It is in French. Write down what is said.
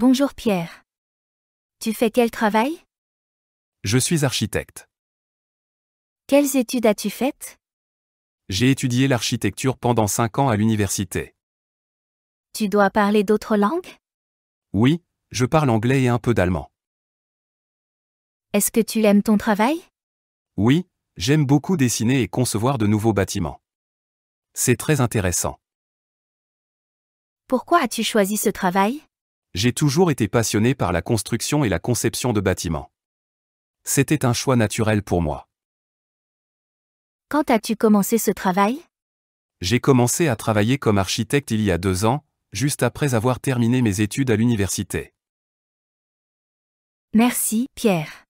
Bonjour Pierre. Tu fais quel travail Je suis architecte. Quelles études as-tu faites J'ai étudié l'architecture pendant 5 ans à l'université. Tu dois parler d'autres langues Oui, je parle anglais et un peu d'allemand. Est-ce que tu aimes ton travail Oui, j'aime beaucoup dessiner et concevoir de nouveaux bâtiments. C'est très intéressant. Pourquoi as-tu choisi ce travail j'ai toujours été passionné par la construction et la conception de bâtiments. C'était un choix naturel pour moi. Quand as-tu commencé ce travail J'ai commencé à travailler comme architecte il y a deux ans, juste après avoir terminé mes études à l'université. Merci, Pierre.